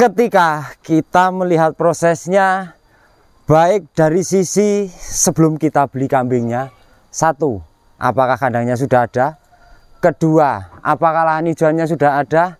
ketika kita melihat prosesnya baik dari sisi sebelum kita beli kambingnya satu apakah kandangnya sudah ada kedua apakah lahan hijauannya sudah ada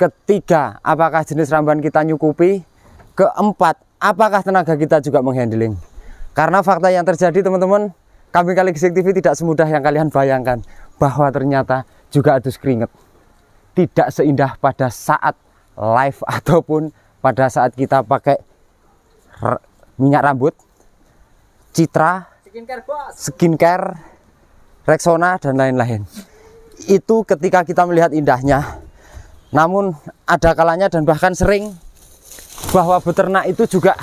ketiga apakah jenis ramban kita nyukupi keempat apakah tenaga kita juga menghandling karena fakta yang terjadi teman-teman kambing kali gesek TV tidak semudah yang kalian bayangkan bahwa ternyata juga ada keringet tidak seindah pada saat live ataupun pada saat kita pakai minyak rambut citra skincare, skincare Rexona dan lain-lain itu ketika kita melihat indahnya namun ada kalanya dan bahkan sering bahwa beternak itu juga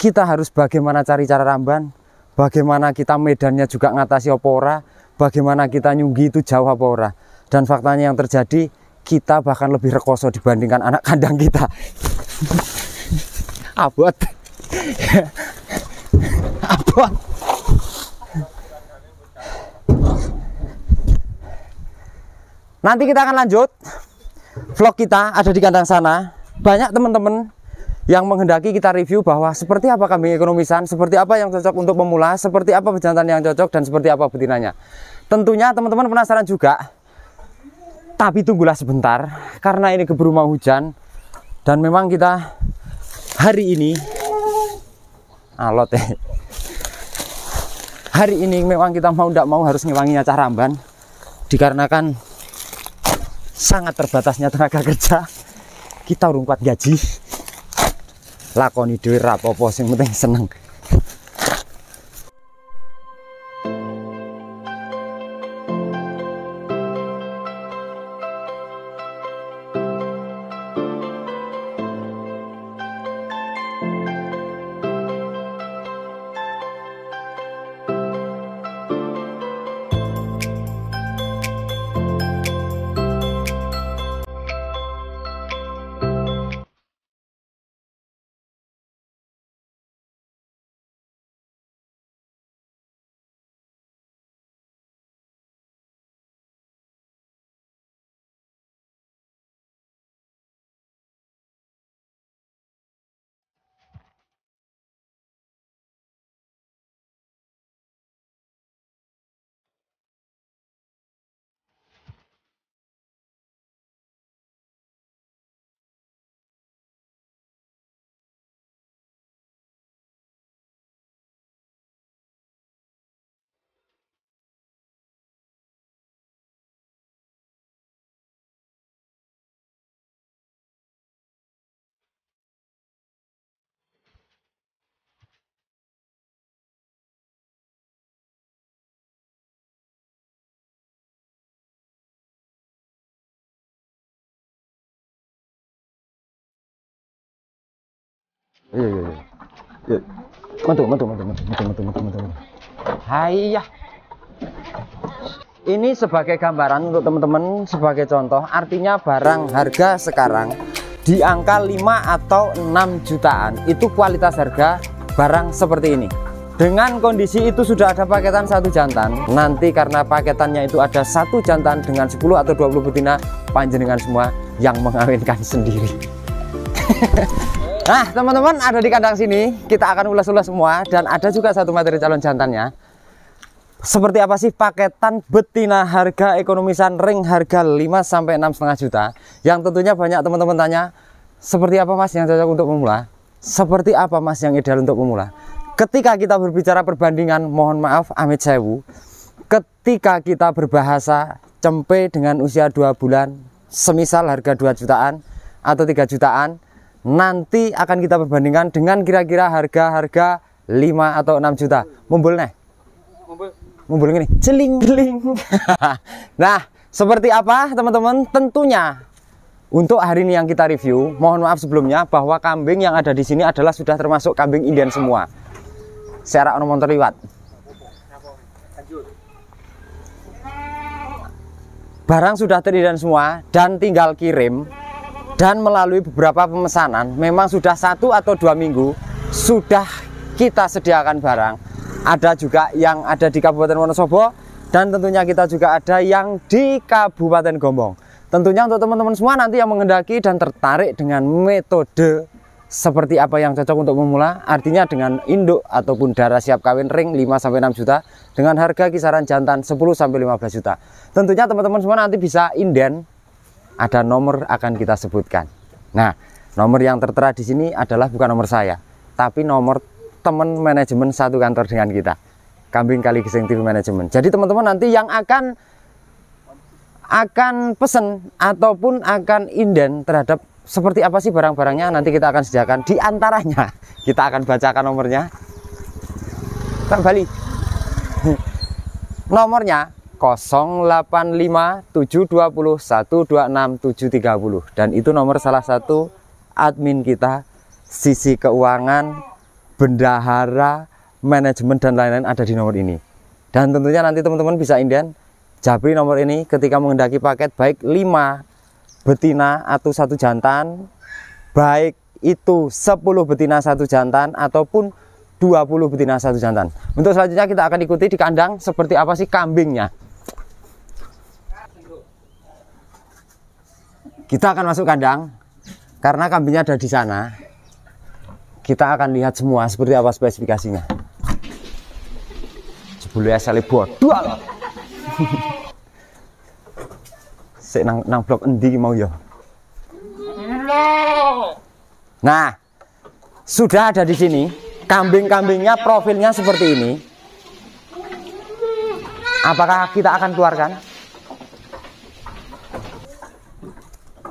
kita harus bagaimana cari cara ramban bagaimana kita medannya juga ngatasi opora bagaimana kita nyunggi itu jauh opora dan faktanya yang terjadi kita bahkan lebih rekoso dibandingkan anak kandang kita abot abot nanti kita akan lanjut vlog kita ada di kandang sana banyak teman-teman yang menghendaki kita review bahwa seperti apa kambing ekonomisan, seperti apa yang cocok untuk pemula, seperti apa pejantan yang cocok, dan seperti apa betinanya. Tentunya teman-teman penasaran juga tapi tunggulah sebentar karena ini keburu mau hujan dan memang kita hari ini alot ya. Hari ini memang kita mau tidak mau harus ngewangi acara ramban dikarenakan sangat terbatasnya tenaga kerja kita urung kuat gaji lakoni duit rapopo yang penting seneng iya iya iya mantu iya. mantu mantu mantu mantu mantu mantu mantu Hai ya. Ini sebagai gambaran untuk teman-teman sebagai contoh artinya barang harga sekarang di angka 5 atau 6 jutaan itu kualitas harga barang seperti ini dengan kondisi itu sudah ada paketan satu jantan nanti karena paketannya itu ada satu jantan dengan 10 atau 20 betina panjenengan semua yang mengawinkan sendiri Nah, teman-teman ada di kandang sini, kita akan ulas-ulas semua dan ada juga satu materi calon jantannya. Seperti apa sih paketan betina harga ekonomisan ring harga 5 sampai 6,5 juta yang tentunya banyak teman-teman tanya, seperti apa Mas yang cocok untuk pemula? Seperti apa Mas yang ideal untuk pemula? Ketika kita berbicara perbandingan, mohon maaf amit sewu. Ketika kita berbahasa cempe dengan usia 2 bulan, semisal harga 2 jutaan atau 3 jutaan, nanti akan kita perbandingkan dengan kira-kira harga-harga 5 atau 6 juta. mumpul nih. mumpul ini. Celing celing. nah, seperti apa teman-teman? Tentunya untuk hari ini yang kita review, mohon maaf sebelumnya bahwa kambing yang ada di sini adalah sudah termasuk kambing Indian semua. Secara nomor terlihat. Barang sudah teridan semua dan tinggal kirim dan melalui beberapa pemesanan memang sudah satu atau dua minggu sudah kita sediakan barang ada juga yang ada di Kabupaten Wonosobo dan tentunya kita juga ada yang di Kabupaten Gombong tentunya untuk teman-teman semua nanti yang mengendaki dan tertarik dengan metode seperti apa yang cocok untuk memula, artinya dengan induk ataupun darah siap kawin ring 5-6 juta dengan harga kisaran jantan 10-15 juta tentunya teman-teman semua nanti bisa inden ada nomor akan kita sebutkan. Nah, nomor yang tertera di sini adalah bukan nomor saya, tapi nomor teman manajemen satu kantor dengan kita. Kambing Kali Gising TV Manajemen. Jadi teman-teman nanti yang akan akan pesen ataupun akan inden terhadap seperti apa sih barang-barangnya nanti kita akan sediakan di antaranya kita akan bacakan nomornya Kembali nomornya 085720126730 dan itu nomor salah satu admin kita sisi keuangan, bendahara, manajemen dan lain-lain ada di nomor ini. Dan tentunya nanti teman-teman bisa inden jabri nomor ini ketika mengendaki paket baik 5 betina atau satu jantan, baik itu 10 betina satu jantan ataupun 20 betina satu jantan. Untuk selanjutnya kita akan ikuti di kandang seperti apa sih kambingnya. Kita akan masuk kandang karena kambingnya ada di sana. Kita akan lihat semua seperti apa spesifikasinya. Sebelumnya sale dua loh. saya nang nang blok endi mau ya? Nah, sudah ada di sini. Kambing-kambingnya profilnya seperti ini. Apakah kita akan keluarkan?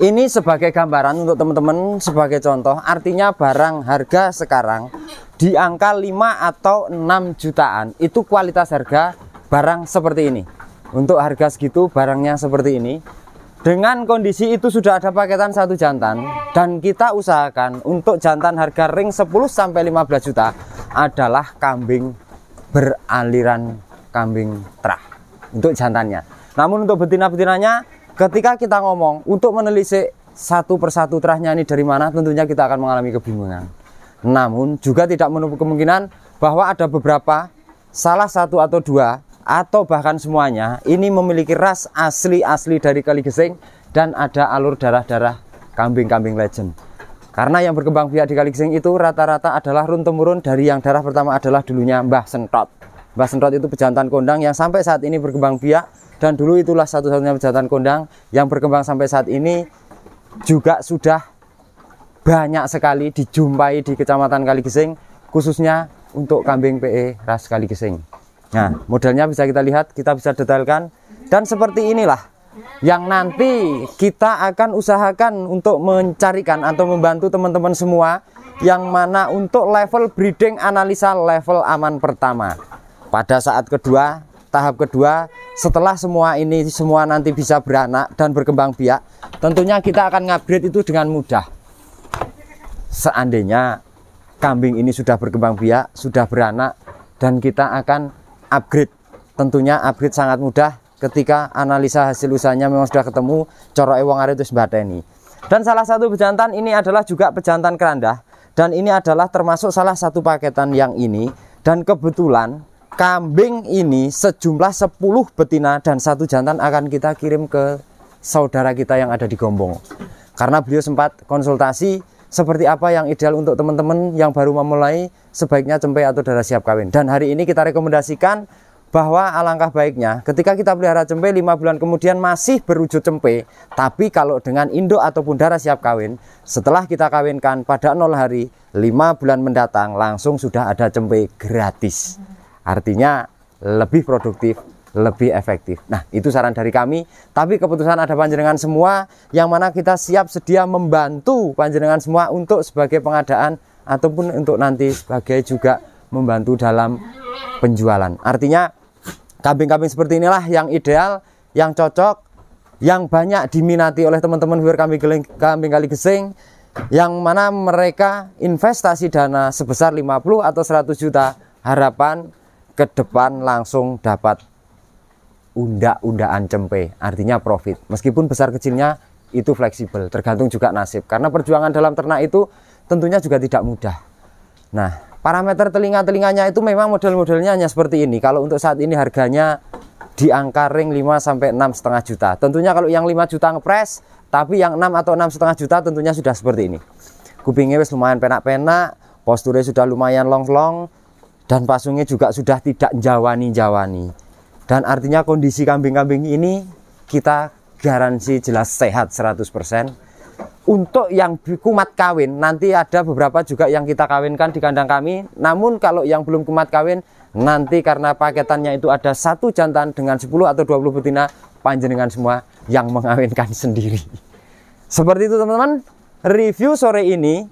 ini sebagai gambaran untuk teman-teman sebagai contoh artinya barang harga sekarang di angka 5 atau 6 jutaan itu kualitas harga barang seperti ini untuk harga segitu barangnya seperti ini dengan kondisi itu sudah ada paketan satu jantan dan kita usahakan untuk jantan harga ring 10 sampai 15 juta adalah kambing beraliran kambing terah untuk jantannya. Namun untuk betina-betinanya ketika kita ngomong untuk menelisik satu persatu terahnya ini dari mana tentunya kita akan mengalami kebingungan namun juga tidak menutup kemungkinan bahwa ada beberapa salah satu atau dua atau bahkan semuanya ini memiliki ras asli-asli dari kali gesing dan ada alur darah-darah kambing-kambing legend karena yang berkembang biak di kali gesing itu rata-rata adalah run temurun dari yang darah pertama adalah dulunya Mbah Sentot Mbah Senrot itu pejantan kondang yang sampai saat ini berkembang biak dan dulu itulah satu-satunya pejantan kondang yang berkembang sampai saat ini juga sudah banyak sekali dijumpai di Kecamatan Kaligesing khususnya untuk kambing PE ras Kaligesing. Nah, modelnya bisa kita lihat, kita bisa detailkan dan seperti inilah yang nanti kita akan usahakan untuk mencarikan atau membantu teman-teman semua yang mana untuk level breeding analisa level aman pertama. Pada saat kedua, tahap kedua, setelah semua ini semua nanti bisa beranak dan berkembang biak, tentunya kita akan ngupgrade itu dengan mudah. Seandainya kambing ini sudah berkembang biak, sudah beranak dan kita akan upgrade. Tentunya upgrade sangat mudah ketika analisa hasil usahanya memang sudah ketemu coro ewang itu bateni. Dan salah satu pejantan ini adalah juga pejantan keranda, dan ini adalah termasuk salah satu paketan yang ini dan kebetulan kambing ini sejumlah 10 betina dan satu jantan akan kita kirim ke saudara kita yang ada di Gombong. Karena beliau sempat konsultasi seperti apa yang ideal untuk teman-teman yang baru memulai sebaiknya cempe atau darah siap kawin. Dan hari ini kita rekomendasikan bahwa alangkah baiknya ketika kita pelihara cempe 5 bulan kemudian masih berwujud cempe, tapi kalau dengan induk ataupun darah siap kawin, setelah kita kawinkan pada 0 hari, 5 bulan mendatang langsung sudah ada cempe gratis. Artinya lebih produktif, lebih efektif. Nah, itu saran dari kami. Tapi keputusan ada panjenengan semua, yang mana kita siap sedia membantu panjenengan semua untuk sebagai pengadaan ataupun untuk nanti sebagai juga membantu dalam penjualan. Artinya, kambing-kambing seperti inilah yang ideal, yang cocok, yang banyak diminati oleh teman-teman viewer kambing, kambing kali gesing, yang mana mereka investasi dana sebesar 50 atau 100 juta harapan ke depan langsung dapat undak-undaan cempe, artinya profit. Meskipun besar kecilnya itu fleksibel, tergantung juga nasib. Karena perjuangan dalam ternak itu tentunya juga tidak mudah. Nah, parameter telinga-telinganya itu memang model-modelnya hanya seperti ini. Kalau untuk saat ini harganya di angka ring 5 sampai 6 setengah juta. Tentunya kalau yang 5 juta ngepres, tapi yang 6 atau 6 setengah juta tentunya sudah seperti ini. Kupingnya lumayan penak-penak, posturnya sudah lumayan long-long, dan pasungnya juga sudah tidak jawani-jawani. Dan artinya kondisi kambing-kambing ini kita garansi jelas sehat 100%. Untuk yang kumat kawin, nanti ada beberapa juga yang kita kawinkan di kandang kami. Namun kalau yang belum kumat kawin, nanti karena paketannya itu ada satu jantan dengan 10 atau 20 betina, panjenengan semua yang mengawinkan sendiri. Seperti itu teman-teman, review sore ini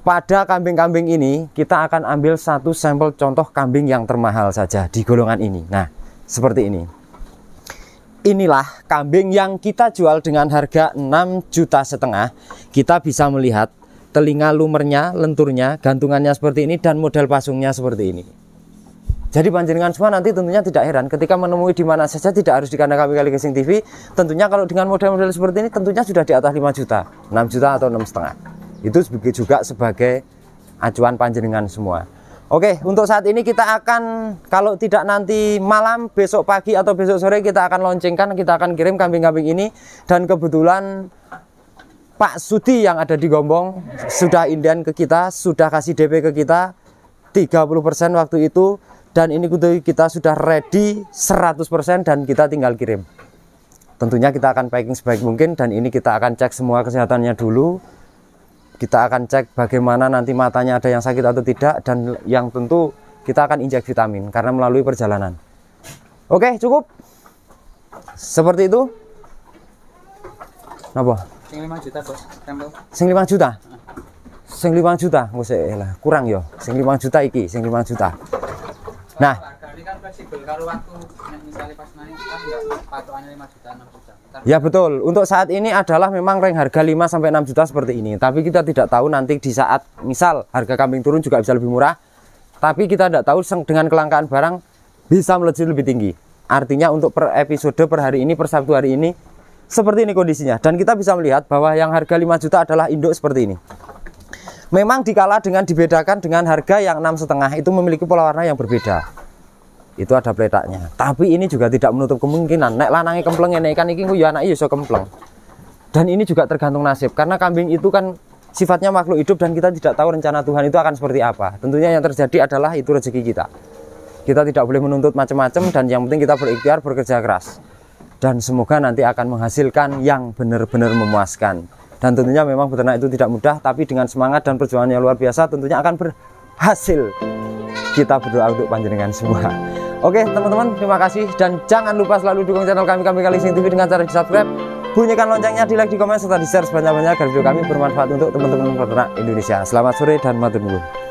pada kambing-kambing ini kita akan ambil satu sampel contoh kambing yang termahal saja di golongan ini. Nah, seperti ini. Inilah kambing yang kita jual dengan harga 6 juta setengah. Kita bisa melihat telinga lumernya, lenturnya, gantungannya seperti ini dan model pasungnya seperti ini. Jadi panjenengan semua nanti tentunya tidak heran ketika menemui di mana saja tidak harus di kandang kami kali Gesing TV. Tentunya kalau dengan model-model seperti ini tentunya sudah di atas 5 juta, 6 juta atau enam setengah. Itu juga sebagai acuan panjenengan semua. Oke, untuk saat ini kita akan kalau tidak nanti malam, besok pagi atau besok sore kita akan loncengkan, kita akan kirim kambing-kambing ini dan kebetulan Pak Sudi yang ada di Gombong sudah inden ke kita, sudah kasih DP ke kita 30% waktu itu dan ini kita sudah ready 100% dan kita tinggal kirim. Tentunya kita akan packing sebaik mungkin dan ini kita akan cek semua kesehatannya dulu kita akan cek bagaimana nanti matanya ada yang sakit atau tidak dan yang tentu kita akan injek vitamin karena melalui perjalanan oke cukup seperti itu apa? sing 5 juta bos tempel sing 5 juta sing 5 juta eh, lah kurang ya sing 5 juta iki sing 5 juta nah ini kan fleksibel kalau waktu misalnya pas naik kan patokannya 5 juta 6 juta Ya betul. Untuk saat ini adalah memang rank harga 5 sampai 6 juta seperti ini. Tapi kita tidak tahu nanti di saat misal harga kambing turun juga bisa lebih murah. Tapi kita tidak tahu dengan kelangkaan barang bisa melejit lebih tinggi. Artinya untuk per episode per hari ini per Sabtu hari ini seperti ini kondisinya. Dan kita bisa melihat bahwa yang harga 5 juta adalah induk seperti ini. Memang dikala dengan dibedakan dengan harga yang enam setengah itu memiliki pola warna yang berbeda itu ada peletaknya tapi ini juga tidak menutup kemungkinan nek lanangnya kempleng ini ikan ini ya anak iya iso kempleng dan ini juga tergantung nasib karena kambing itu kan sifatnya makhluk hidup dan kita tidak tahu rencana Tuhan itu akan seperti apa tentunya yang terjadi adalah itu rezeki kita kita tidak boleh menuntut macam-macam dan yang penting kita berikhtiar bekerja keras dan semoga nanti akan menghasilkan yang benar-benar memuaskan dan tentunya memang beternak itu tidak mudah tapi dengan semangat dan perjuangan yang luar biasa tentunya akan berhasil kita berdoa untuk panjenengan semua. Oke teman-teman terima kasih dan jangan lupa selalu dukung channel kami kami kali ini TV dengan cara di subscribe bunyikan loncengnya di like di komen serta di share sebanyak banyaknya agar video kami bermanfaat untuk teman-teman peternak Indonesia selamat sore dan matur nuwun